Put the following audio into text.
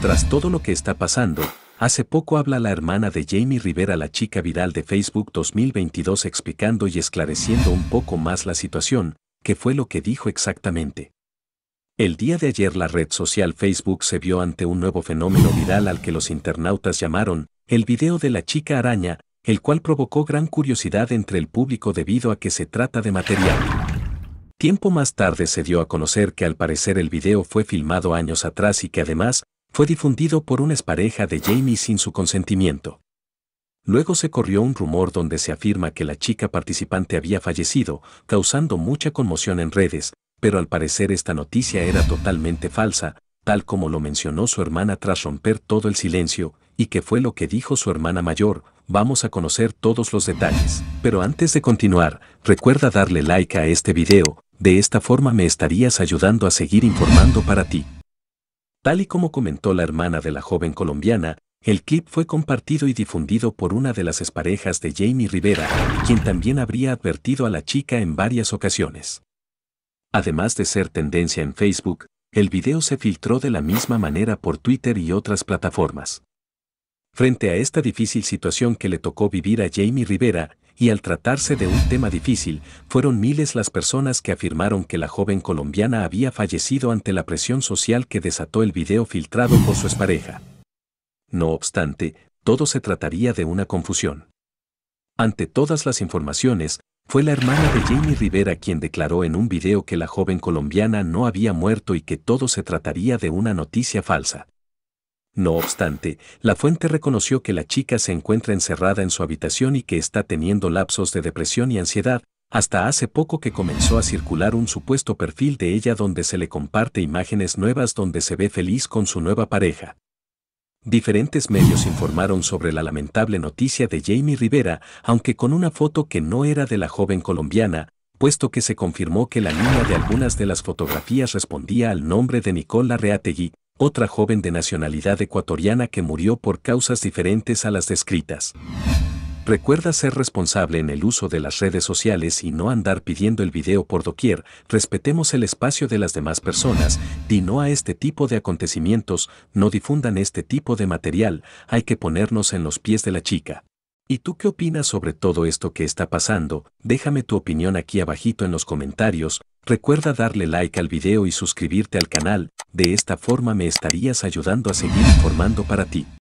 Tras todo lo que está pasando, hace poco habla la hermana de Jamie Rivera, la chica viral de Facebook 2022, explicando y esclareciendo un poco más la situación, que fue lo que dijo exactamente. El día de ayer la red social Facebook se vio ante un nuevo fenómeno viral al que los internautas llamaron el video de la chica araña, el cual provocó gran curiosidad entre el público debido a que se trata de material. Tiempo más tarde se dio a conocer que al parecer el video fue filmado años atrás y que además fue difundido por una pareja de Jamie sin su consentimiento. Luego se corrió un rumor donde se afirma que la chica participante había fallecido, causando mucha conmoción en redes, pero al parecer esta noticia era totalmente falsa, tal como lo mencionó su hermana tras romper todo el silencio, y que fue lo que dijo su hermana mayor, vamos a conocer todos los detalles. Pero antes de continuar, recuerda darle like a este video, de esta forma me estarías ayudando a seguir informando para ti. Tal y como comentó la hermana de la joven colombiana, el clip fue compartido y difundido por una de las exparejas de Jamie Rivera, quien también habría advertido a la chica en varias ocasiones. Además de ser tendencia en Facebook, el video se filtró de la misma manera por Twitter y otras plataformas. Frente a esta difícil situación que le tocó vivir a Jamie Rivera, y al tratarse de un tema difícil, fueron miles las personas que afirmaron que la joven colombiana había fallecido ante la presión social que desató el video filtrado por su expareja. No obstante, todo se trataría de una confusión. Ante todas las informaciones, fue la hermana de Jamie Rivera quien declaró en un video que la joven colombiana no había muerto y que todo se trataría de una noticia falsa. No obstante, la fuente reconoció que la chica se encuentra encerrada en su habitación y que está teniendo lapsos de depresión y ansiedad, hasta hace poco que comenzó a circular un supuesto perfil de ella donde se le comparte imágenes nuevas donde se ve feliz con su nueva pareja. Diferentes medios informaron sobre la lamentable noticia de Jamie Rivera, aunque con una foto que no era de la joven colombiana, puesto que se confirmó que la niña de algunas de las fotografías respondía al nombre de Nicola Reategui, otra joven de nacionalidad ecuatoriana que murió por causas diferentes a las descritas. Recuerda ser responsable en el uso de las redes sociales y no andar pidiendo el video por doquier, respetemos el espacio de las demás personas, di no a este tipo de acontecimientos, no difundan este tipo de material, hay que ponernos en los pies de la chica. ¿Y tú qué opinas sobre todo esto que está pasando? Déjame tu opinión aquí abajito en los comentarios, recuerda darle like al video y suscribirte al canal, de esta forma me estarías ayudando a seguir formando para ti.